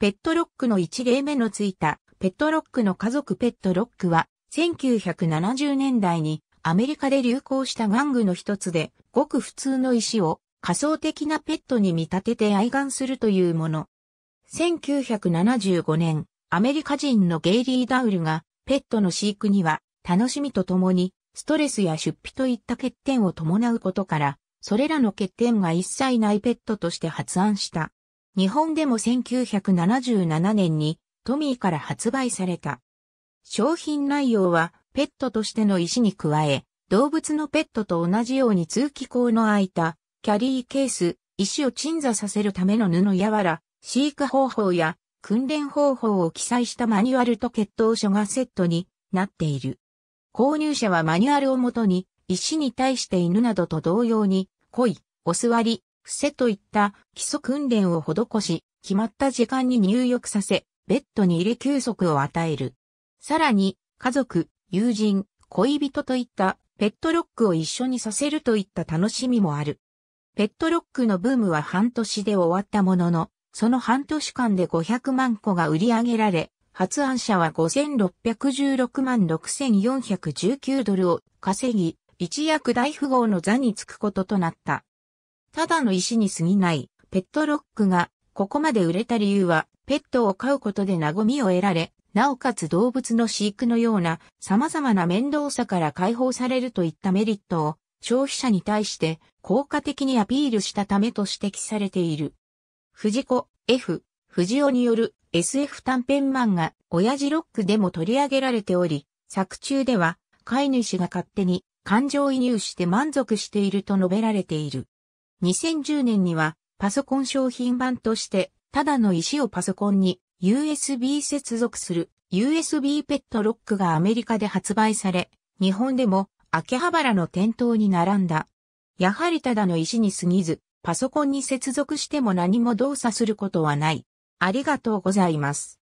ペットロックの一例目のついた、ペットロックの家族ペットロックは、1970年代にアメリカで流行した玩具の一つで、ごく普通の石を仮想的なペットに見立てて愛玩するというもの。1975年、アメリカ人のゲイリー・ダウルが、ペットの飼育には、楽しみとともに、ストレスや出費といった欠点を伴うことから、それらの欠点が一切ないペットとして発案した。日本でも1977年にトミーから発売された。商品内容はペットとしての石に加え、動物のペットと同じように通気口の開いたキャリーケース、石を鎮座させるための布やわら、飼育方法や訓練方法を記載したマニュアルと決闘書がセットになっている。購入者はマニュアルをもとに、石に対して犬などと同様に、恋、お座り、伏せといった基礎訓練を施し、決まった時間に入浴させ、ベッドに入れ休息を与える。さらに、家族、友人、恋人といったペットロックを一緒にさせるといった楽しみもある。ペットロックのブームは半年で終わったものの、その半年間で500万個が売り上げられ、発案者は5616万6419ドルを稼ぎ、一躍大富豪の座につくこととなった。ただの石に過ぎない、ペットロックが、ここまで売れた理由は、ペットを飼うことで和みを得られ、なおかつ動物の飼育のような様々な面倒さから解放されるといったメリットを消費者に対して効果的にアピールしたためと指摘されている。藤子 F 藤尾による SF 短編漫画親父ロックでも取り上げられており、作中では飼い主が勝手に感情移入して満足していると述べられている。2010年にはパソコン商品版として、ただの石をパソコンに USB 接続する USB ペットロックがアメリカで発売され、日本でも秋葉原の店頭に並んだ。やはりただの石に過ぎず、パソコンに接続しても何も動作することはない。ありがとうございます。